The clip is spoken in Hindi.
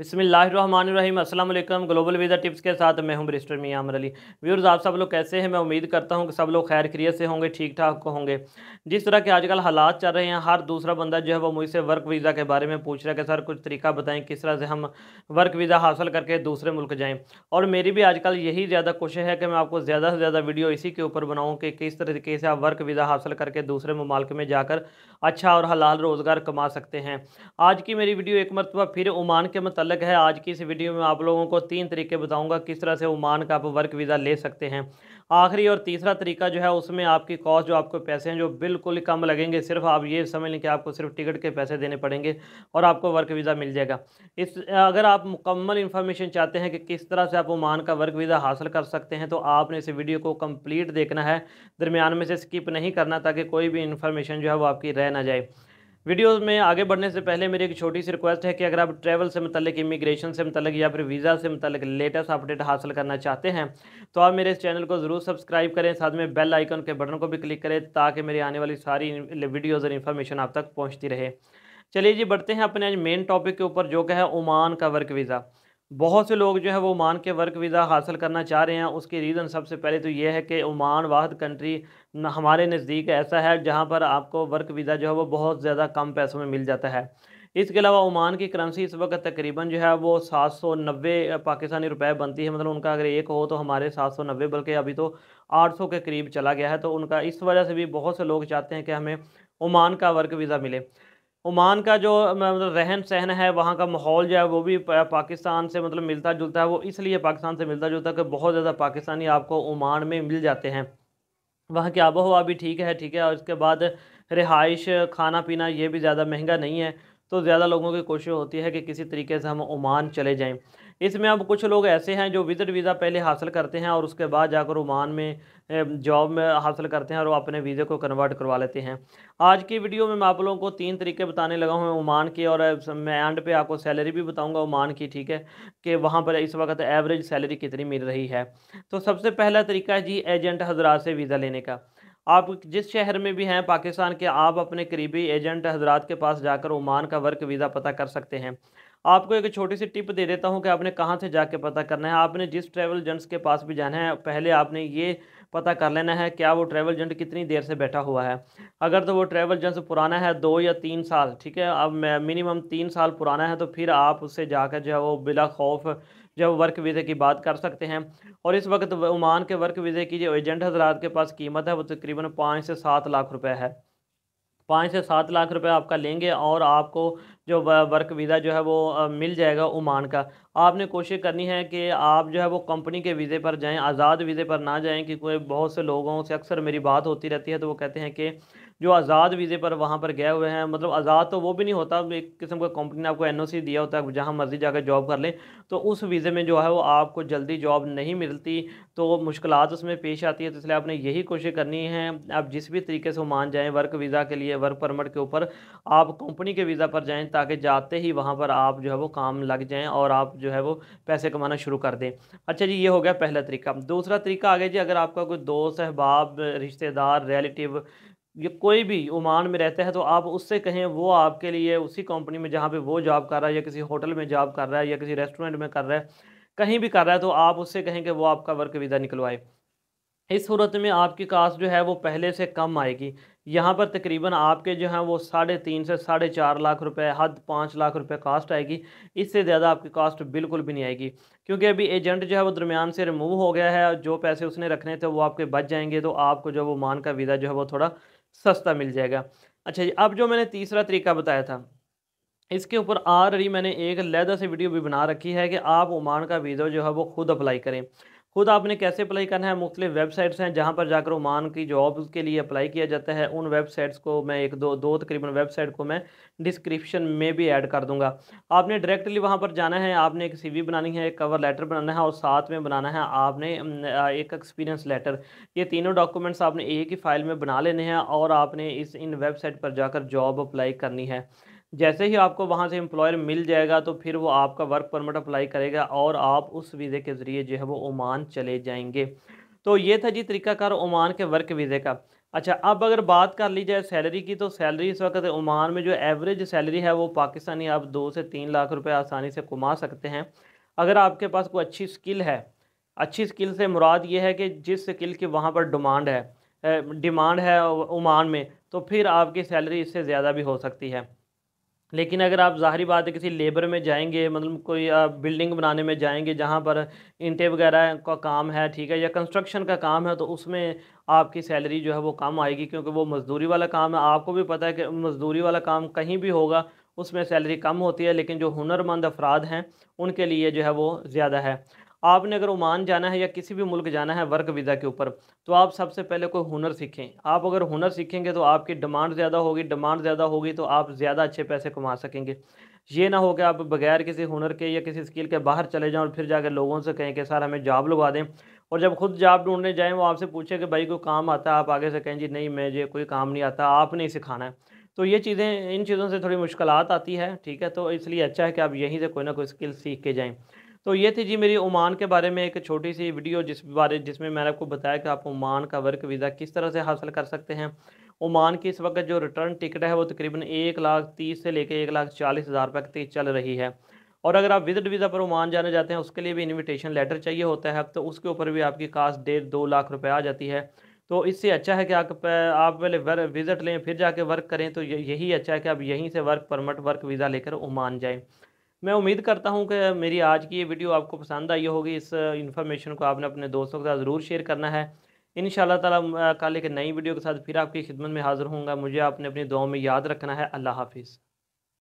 बिसमीम अस्सलाम वालेकुम ग्लोबल वीज़ा टिप्स के साथ मैं हूं ब्रिस्टर मियाँ अमर अली व्यूर्स आप सब लोग कैसे हैं मैं उम्मीद करता हूं कि सब लोग खैर खरीत से होंगे ठीक ठाक होंगे जिस तरह के आजकल हालात चल रहे हैं हर दूसरा बंदा जो है वो मुझसे वर्क वीज़ा के बारे में पूछ रहा है कि सर कुछ तरीका बताएं किस तरह से हम वर्क वीज़ा हासिल करके दूसरे मुल्क जाएँ और मेरी भी आजकल यही ज़्यादा कोशिश है कि मैं आपको ज़्यादा से ज़्यादा वीडियो इसी के ऊपर बनाऊँ कि किस तरीके से आप वर्क वीज़ा हासिल करके दूसरे ममालक में जाकर अच्छा और हलाल रोज़गार कमा सकते हैं आज की मेरी वीडियो एक मरतबा फिर ओमान के मतलब मुतलक है आज की इस वीडियो में आप लोगों को तीन तरीके बताऊंगा किस तरह से ओमान का आप वर्क वीज़ा ले सकते हैं आखिरी और तीसरा तरीका जो है उसमें आपकी कॉस्ट जो आपको पैसे हैं जो बिल्कुल कम लगेंगे सिर्फ आप ये समझ लें कि आपको सिर्फ टिकट के पैसे देने पड़ेंगे और आपको वर्क वीज़ा मिल जाएगा इस अगर आप मुकम्मल इन्फॉर्मेशन चाहते हैं कि किस तरह से आप ओमान का वर्क वीज़ा हासिल कर सकते हैं तो आपने इस वीडियो को कम्प्लीट देखना है दरमियान में से स्किप नहीं करना ताकि कोई भी इन्फॉर्मेशन जो है वो आपकी रह ना जाए वीडियो में आगे बढ़ने से पहले मेरी एक छोटी सी रिक्वेस्ट है कि अगर आप ट्रैवल से मतलब इमिग्रेशन से मतलब या फिर वीज़ा से मतलब लेटेस्ट अपडेट हासिल करना चाहते हैं तो आप मेरे इस चैनल को ज़रूर सब्सक्राइब करें साथ में बेल आइकन के बटन को भी क्लिक करें ताकि मेरी आने वाली सारी वीडियोज़ और इन्फॉर्मेशन आप तक पहुँचती रहे चलिए जी बढ़ते हैं अपने आज मेन टॉपिक के ऊपर जो क्या है ओमान का वर्क वीज़ा बहुत से लोग जो है वो ओमान के वर्क वीज़ा हासिल करना चाह रहे हैं उसकी रीज़न सबसे पहले तो ये है कि ओमान वाहद कंट्री हमारे नज़दीक ऐसा है जहाँ पर आपको वर्क वीज़ा जो है वो बहुत ज़्यादा कम पैसों में मिल जाता है इसके अलावा ओमान की करंसी इस वक्त तकरीबन जो है वो सात सौ नब्बे पाकिस्तानी रुपए बनती है मतलब उनका अगर एक हो तो हमारे सात सौ नब्बे बल्कि अभी तो आठ सौ के करीब चला गया है तो उनका इस वजह से भी बहुत से लोग चाहते हैं कि हमें ओमान का वर्क वीज़ा मिले ओमान का जो मतलब रहन सहन है वहाँ का माहौल जो है वो भी पाकिस्तान से मतलब मिलता जुलता है वो इसलिए पाकिस्तान से मिलता जुलता कि बहुत ज़्यादा पाकिस्तानी आपको ओमान में मिल जाते हैं वहाँ की आबो हवा भी ठीक है ठीक है और इसके बाद रिहाइश खाना पीना ये भी ज़्यादा महंगा नहीं है तो ज़्यादा लोगों की कोशिश होती है कि किसी तरीके से हम ओमान चले जाएँ इसमें अब कुछ लोग ऐसे हैं जो विजिट वीज़ा पहले हासिल करते हैं और उसके बाद जाकर ओमान में जॉब में हासिल करते हैं और अपने वीज़े को कन्वर्ट करवा लेते हैं आज की वीडियो में मैं आप लोगों को तीन तरीके बताने लगा हूँ ओमान के और मैं एंड पे आपको सैलरी भी बताऊँगा ओमान की ठीक है कि वहाँ पर इस वक्त एवरेज सैलरी कितनी मिल रही है तो सबसे पहला तरीका है जी एजेंट हजरात से वीज़ा लेने का आप जिस शहर में भी हैं पाकिस्तान के आप अपने करीबी एजेंट हजरात के पास जाकर ओमान का वर्क वीज़ा पता कर सकते हैं आपको एक छोटी सी टिप दे देता हूँ कि आपने कहाँ से जाके पता करना है आपने जिस ट्रैवल एजेंट्स के पास भी जाना है पहले आपने ये पता कर लेना है क्या वो ट्रैवल एजेंट कितनी देर से बैठा हुआ है अगर तो वो ट्रैवल एजेंट पुराना है दो या तीन साल ठीक है अब मिनिमम तीन साल पुराना है तो फिर आप उससे जाकर जो है वो बिला खौफ जब वर्क वीज़े की बात कर सकते हैं और इस वक्त ओमान के वर्क वीज़े की जो एजेंट हजरात के पास कीमत है वो तकरीबन पाँच से सात लाख रुपये है पाँच से सात लाख रुपए आपका लेंगे और आपको जो वर्क वीज़ा जो है वो मिल जाएगा ओमान का आपने कोशिश करनी है कि आप जो है वो कंपनी के वीज़े पर जाएं आज़ाद वीज़े पर ना जाएं कि कोई बहुत से लोगों से अक्सर मेरी बात होती रहती है तो वो कहते हैं कि जो आज़ाद वीज़े पर वहाँ पर गए हुए हैं मतलब आज़ाद तो वो भी नहीं होता एक किस्म का कंपनी ने आपको एनओसी दिया होता है जहाँ मर्ज़ी जाकर जॉब कर लें तो उस वीज़े में जो है वो आपको जल्दी जॉब नहीं मिलती तो मुश्किल उसमें पेश आती है तो इसलिए आपने यही कोशिश करनी है आप जिस भी तरीके से मान जाएँ वर्क वीज़ा के लिए वर्क परमिट के ऊपर आप कंपनी के वीज़ा पर जाएँ ताकि जाते ही वहाँ पर आप जो है वो काम लग जाएँ और आप जो है वो पैसे कमाना शुरू कर दें अच्छा जी ये हो गया पहला तरीका दूसरा तरीका आ गया जी अगर आपका कोई दोस्त अहबाब रिश्तेदार रिलेटिव ये कोई भी ओमान में रहता है तो आप उससे कहें वो आपके लिए उसी कंपनी में जहाँ पे वो जॉब कर रहा है या किसी होटल में जॉब कर रहा है या किसी रेस्टोरेंट में कर रहा है कहीं भी कर रहा है तो आप उससे कहें कि वो आपका वर्क वीज़ा निकलवाए इस सूरत में आपकी कास्ट जो है वो पहले से कम आएगी यहाँ पर तकरीबन आपके जो हैं वो साढ़े तीन से साढ़े चार लाख रुपए हद पाँच लाख रुपए कास्ट आएगी इससे ज़्यादा आपकी कास्ट बिल्कुल भी नहीं आएगी क्योंकि अभी एजेंट जो है वो दरमियान से रिमूव हो गया है और जो पैसे उसने रखने थे वो आपके बच जाएंगे तो आपको जो वो मान का वीज़ा जो है वो थोड़ा सस्ता मिल जाएगा अच्छा जी अब जो मैंने तीसरा तरीका बताया था इसके ऊपर रही मैंने एक लहदा से वीडियो भी बना रखी है कि आप ओमान का वीज़ा जो है वो खुद अप्लाई करें खुद आपने कैसे अप्लाई करना है मुख्तलिफ वेबसाइट्स हैं जहाँ पर जाकर ओमान की जॉब के लिए अप्लाई किया जाता है उन वेबसाइट्स को मैं एक दो दो तकरीबन वेबसाइट को मैं डिस्क्रिप्शन में भी ऐड कर दूंगा आपने डायरेक्टली वहाँ पर जाना है आपने एक सीवी बनानी है एक कवर लेटर बनाना है और साथ में बनाना है आपने एक एक्सपीरियंस लेटर ये तीनों डॉक्यूमेंट्स आपने एक ही फाइल में बना लेने हैं और आपने इस इन वेबसाइट पर जाकर जॉब अप्लाई करनी है जैसे ही आपको वहाँ से एम्प्लॉयर मिल जाएगा तो फिर वो आपका वर्क परमिट अप्लाई करेगा और आप उस वीज़े के ज़रिए जो है वो ओमान चले जाएंगे तो ये था जी तरीकाकार ओमान के वर्क वीज़े का अच्छा अब अगर बात कर ली जाए सैलरी की तो सैलरी इस वक्त ओमान में जो एवरेज सैलरी है वो पाकिस्तानी आप दो से तीन लाख रुपये आसानी से कमा सकते हैं अगर आपके पास कोई अच्छी स्किल है अच्छी स्किल से मुराद ये है कि जिस स्किल की वहाँ पर डिमांड है डिमांड है ओमान में तो फिर आपकी सैलरी इससे ज़्यादा भी हो सकती है लेकिन अगर आप ज़ाहरी बात है किसी लेबर में जाएंगे मतलब कोई बिल्डिंग बनाने में जाएंगे जहाँ पर इंटे वगैरह का काम है ठीक है या कंस्ट्रक्शन का काम है तो उसमें आपकी सैलरी जो है वो कम आएगी क्योंकि वो मज़दूरी वाला काम है आपको भी पता है कि मज़दूरी वाला काम कहीं भी होगा उसमें सैलरी कम होती है लेकिन जो हुनरमंद अफराद हैं उनके लिए जो है वो ज़्यादा है आपने अगर ओमान जाना है या किसी भी मुल्क जाना है वर्क वीज़ा के ऊपर तो आप सबसे पहले कोई हुनर सीखें आप अगर हुनर सीखेंगे तो आपकी डिमांड ज़्यादा होगी डिमांड ज़्यादा होगी तो आप ज़्यादा अच्छे पैसे कमा सकेंगे ये ना हो कि आप बगैर किसी हुनर के या किसी स्किल के बाहर चले जाएँ और फिर जाकर लोगों से कहें कि सर हमें जॉब लगा दें और जब खुद जॉब ढूंढने जाएँ वो आपसे पूछे कि भाई कोई काम आता है आप आगे से कहें जी नहीं मैं ये कोई काम नहीं आता आपने ही सिखाना है तो ये चीज़ें इन चीज़ों से थोड़ी मुश्किल आती है ठीक है तो इसलिए अच्छा है कि आप यहीं से कोई ना कोई स्किल सीख के जाएँ तो ये थी जी मेरी ओमान के बारे में एक छोटी सी वीडियो जिस बारे जिसमें मैंने आपको बताया कि आप ओमान का वर्क वीज़ा किस तरह से हासिल कर सकते हैं ओमान की इस वक्त जो रिटर्न टिकट है वो तकरीबन एक लाख तीस से लेकर एक लाख चालीस हज़ार तक चल रही है और अगर आप विजिट वीज़ा पर ओमान जाना चाहते हैं उसके लिए भी इन्विटेशन लेटर चाहिए होता है अब तो उसके ऊपर भी आपकी कास्ट डेढ़ दो लाख रुपये आ जाती है तो इससे अच्छा है कि आप आप पहले विज़िट लें फिर जाके वर्क करें तो यही अच्छा है कि आप यहीं से वर्क परमट वर्क वीज़ा लेकर ओमान जाएँ मैं उम्मीद करता हूं कि मेरी आज की ये वीडियो आपको पसंद आई होगी इस इन्फॉर्मेशन को आपने अपने दोस्तों के साथ ज़रूर शेयर करना है इन ताला कल एक नई वीडियो के साथ फिर आपकी खिदमत में हाज़िर होंगे मुझे आपने अपनी दुआओं में याद रखना है अल्लाह हाफिज़